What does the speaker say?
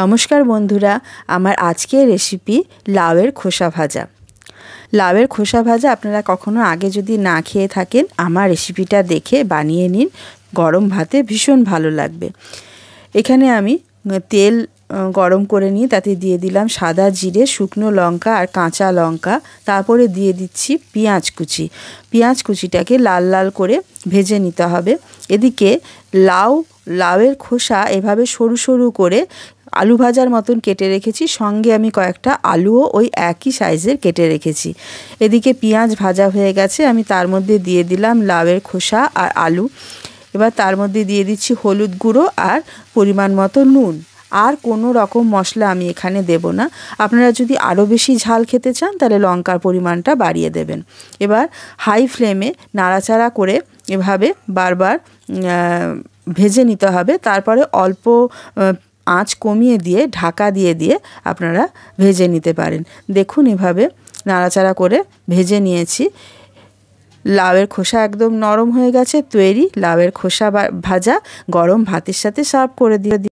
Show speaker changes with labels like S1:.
S1: নমস্কার বন্ধুরা আমার আজকের রেসিপি লাউয়ের খোসা ভাজা লাউয়ের খোসা ভাজা আপনারা কখনো আগে যদি না খেয়ে থাকেন আমার রেসিপিটা দেখে বানিয়ে নিন গরম ভাতে ভীষণ ভালো লাগবে এখানে আমি তেল গরম করে নিয়ে তাতে দিয়ে দিলাম সাদা জিরে শুকনো লঙ্কা আর কাঁচা লঙ্কা তারপরে দিয়ে দিচ্ছি পেঁয়াজ কুচি পেঁয়াজ কুচিটাকে লাল লাল করে ভেজে নিতে হবে এদিকে লাউ লাউয়ের খোসা এভাবে সরু সরু করে আলু ভাজার মতন কেটে রেখেছি সঙ্গে আমি কয়েকটা আলুও ওই একই সাইজের কেটে রেখেছি এদিকে পেঁয়াজ ভাজা হয়ে গেছে আমি তার মধ্যে দিয়ে দিলাম লাউয়ের খোসা আর আলু এবার তার মধ্যে দিয়ে দিচ্ছি হলুদ গুঁড়ো আর পরিমাণ মতো নুন আর কোনো রকম মশলা আমি এখানে দেব না আপনারা যদি আরও বেশি ঝাল খেতে চান তাহলে লঙ্কার পরিমাণটা বাড়িয়ে দেবেন এবার হাই ফ্লেমে নাড়াচাড়া করে এভাবে বারবার ভেজে নিতে হবে তারপরে অল্প আঁচ কমিয়ে দিয়ে ঢাকা দিয়ে দিয়ে আপনারা ভেজে নিতে পারেন দেখুন এভাবে নাড়াচাড়া করে ভেজে নিয়েছি লাউয়ের খোসা একদম নরম হয়ে গেছে তৈরি লাউয়ের খোসা ভাজা গরম ভাতের সাথে সার্ভ করে দিয়ে